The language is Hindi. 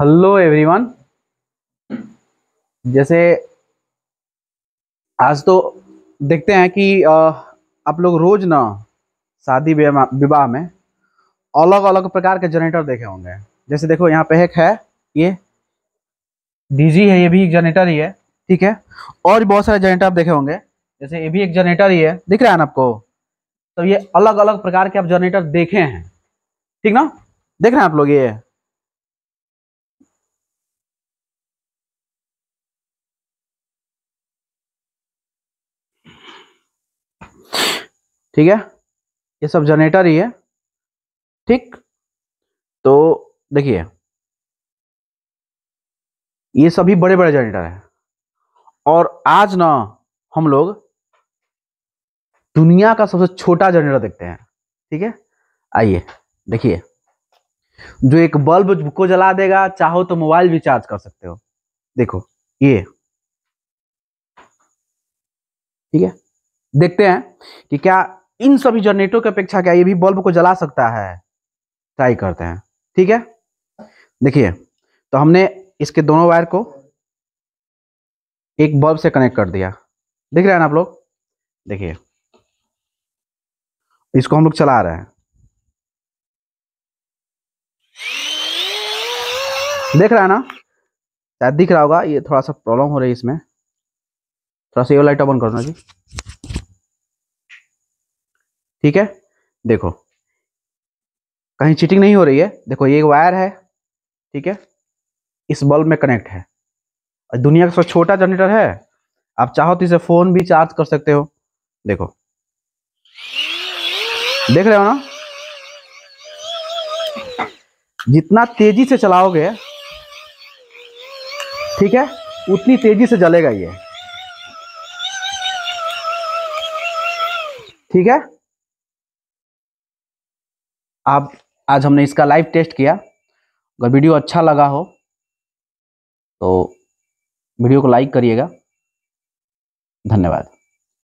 हेलो एवरीवन जैसे आज तो देखते हैं कि आप लोग रोज ना शादी विवाह में अलग अलग प्रकार के जनरेटर देखे होंगे जैसे देखो यहाँ पे एक है ये डीजी है ये भी एक जनरेटर ही है ठीक है और बहुत सारे जनरेटर आप देखे होंगे जैसे ये भी एक जनरेटर ही है दिख रहा है ना आपको तो ये अलग अलग प्रकार के आप जनरेटर देखे हैं ठीक ना देख रहे हैं आप लोग ये ठीक है ये सब जनरेटर ही है ठीक तो देखिए ये सभी बड़े बड़े जनरेटर हैं और आज ना हम लोग दुनिया का सबसे छोटा जनरेटर देखते हैं ठीक है आइए देखिए जो एक बल्ब को जला देगा चाहो तो मोबाइल भी चार्ज कर सकते हो देखो ये ठीक है देखते हैं कि क्या इन सभी जनरेटरों की अपेक्षा क्या ये भी बल्ब को जला सकता है ट्राई करते हैं ठीक है देखिए तो हमने इसके दोनों वायर को एक बल्ब से कनेक्ट कर दिया देख रहे हैं ना आप लोग देखिए इसको हम लोग चला रहे हैं देख रहा है ना शायद दिख रहा होगा ये थोड़ा सा प्रॉब्लम हो रही है इसमें थोड़ा सा ये लाइट ऑन करना जी ठीक है देखो कहीं चीटिंग नहीं हो रही है देखो ये वायर है ठीक है इस बल्ब में कनेक्ट है दुनिया का सबसे छोटा जनरेटर है आप चाहो तो इसे फोन भी चार्ज कर सकते हो देखो देख रहे हो ना जितना तेजी से चलाओगे ठीक है उतनी तेजी से जलेगा ये ठीक है आप आज हमने इसका लाइव टेस्ट किया अगर वीडियो अच्छा लगा हो तो वीडियो को लाइक करिएगा धन्यवाद